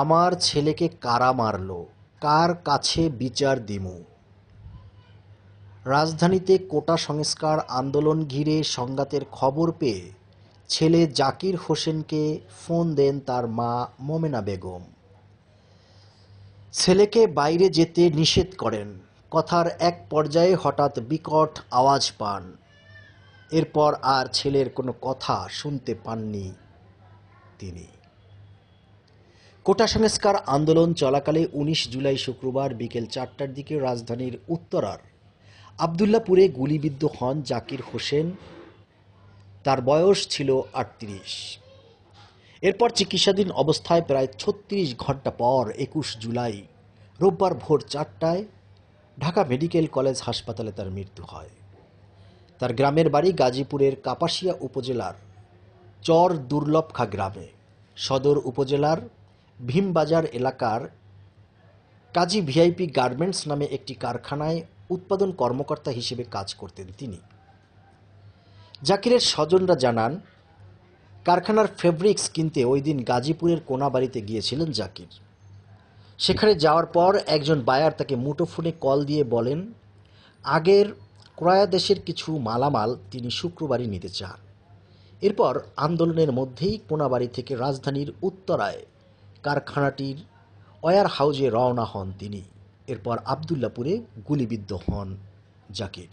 আমার ছেলেকে কারা মারল কার কাছে বিচার দিমু রাজধানীতে কোটা সংস্কার আন্দোলন ঘিরে সংঘাতের খবর পেয়ে ছেলে জাকির হোসেনকে ফোন দেন তার মা মোমেনা বেগম ছেলেকে বাইরে যেতে নিষেধ করেন কথার এক পর্যায়ে হঠাৎ বিকট আওয়াজ পান এরপর আর ছেলের কোনো কথা শুনতে পাননি তিনি কোটা সংস্কার আন্দোলন চলাকালে ১৯ জুলাই শুক্রবার বিকেল চারটার দিকে রাজধানীর উত্তরার আবদুল্লাপুরে গুলিবিদ্ধ হন জাকির হোসেন তার বয়স ছিল আটত্রিশ এরপর চিকিৎসাধীন অবস্থায় প্রায় ছত্রিশ ঘন্টা পর একুশ জুলাই রোববার ভোর চারটায় ঢাকা মেডিকেল কলেজ হাসপাতালে তার মৃত্যু হয় তার গ্রামের বাড়ি গাজীপুরের কাপাসিয়া উপজেলার চর দুর্লভখা গ্রামে সদর উপজেলার ভীমবাজার এলাকার কাজী ভিআইপি গার্মেন্টস নামে একটি কারখানায় উৎপাদন কর্মকর্তা হিসেবে কাজ করতেন তিনি জাকিরের স্বজনরা জানান কারখানার ফেব্রিক্স কিনতে ওই দিন গাজীপুরের কোনাবাড়িতে গিয়েছিলেন জাকির সেখানে যাওয়ার পর একজন বায়ার তাকে মুঠোফোনে কল দিয়ে বলেন আগের ক্রয়াদেশের কিছু মালামাল তিনি শুক্রবারই নিতে চান এরপর আন্দোলনের মধ্যেই কোনাবাড়ি থেকে রাজধানীর উত্তরায় কারখানাটির ওয়ার হাউজে রওনা হন তিনি এরপর আবদুল্লাপুরে গুলিবিদ্ধ হন জাকির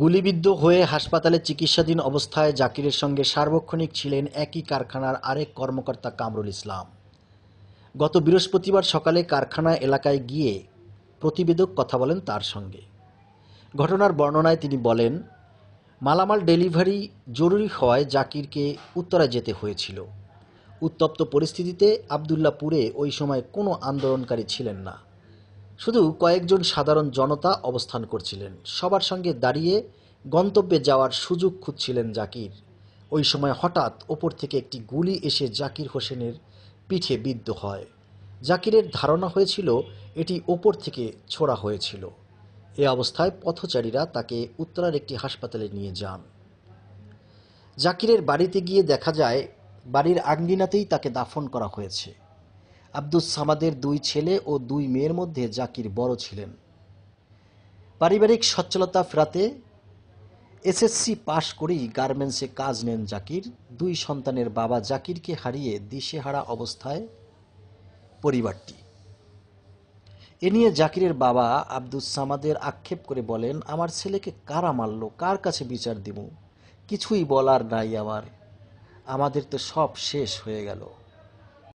গুলিবিদ্ধ হয়ে হাসপাতালে চিকিৎসাধীন অবস্থায় জাকিরের সঙ্গে সার্বক্ষণিক ছিলেন একই কারখানার আরেক কর্মকর্তা কামরুল ইসলাম গত বৃহস্পতিবার সকালে কারখানা এলাকায় গিয়ে প্রতিবেদক কথা বলেন তার সঙ্গে ঘটনার বর্ণনায় তিনি বলেন মালামাল ডেলিভারি জরুরি হওয়ায় জাকিরকে উত্তরায় যেতে হয়েছিল উত্তপ্ত পরিস্থিতিতে আবদুল্লাপুরে ওই সময় কোনো আন্দোলনকারী ছিলেন না শুধু কয়েকজন সাধারণ জনতা অবস্থান করছিলেন সবার সঙ্গে দাঁড়িয়ে গন্তব্যে যাওয়ার সুযোগ খুঁজছিলেন জাকির ওই সময় হঠাৎ ওপর থেকে একটি গুলি এসে জাকির হোসেনের পিঠে বিদ্ধ হয় জাকিরের ধারণা হয়েছিল এটি ওপর থেকে ছোড়া হয়েছিল এ অবস্থায় পথচারীরা তাকে উত্তরার একটি হাসপাতালে নিয়ে যান জাকিরের বাড়িতে গিয়ে দেখা যায় বাড়ির আঙ্গিনাতেই তাকে দাফন করা হয়েছে আব্দুস সামাদের দুই ছেলে ও দুই মেয়ের মধ্যে জাকির বড় ছিলেন পারিবারিক সচ্ছলতা ফেরাতে এসএসসি পাশ করেই গার্মেন্টসে কাজ নেন জাকির দুই সন্তানের বাবা জাকিরকে হারিয়ে দিশেহারা অবস্থায় পরিবারটি এ নিয়ে জাকিরের বাবা আব্দুস সামাদের আক্ষেপ করে বলেন আমার ছেলেকে কারা মারল কার কাছে বিচার দিব কিছুই বলার নাই আমার আমাদের তো সব শেষ হয়ে গেল